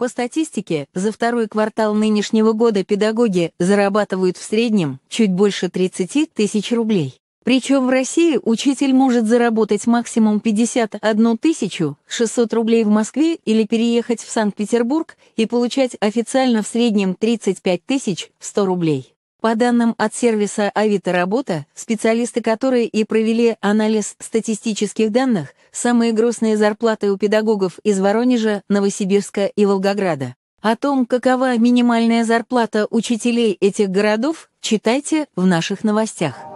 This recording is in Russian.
По статистике, за второй квартал нынешнего года педагоги зарабатывают в среднем чуть больше 30 тысяч рублей. Причем в России учитель может заработать максимум 51 тысячу 600 рублей в Москве или переехать в Санкт-Петербург и получать официально в среднем 35 тысяч 100 рублей. По данным от сервиса Авито Работа, специалисты которые и провели анализ статистических данных, самые грустные зарплаты у педагогов из Воронежа, Новосибирска и Волгограда. О том, какова минимальная зарплата учителей этих городов, читайте в наших новостях.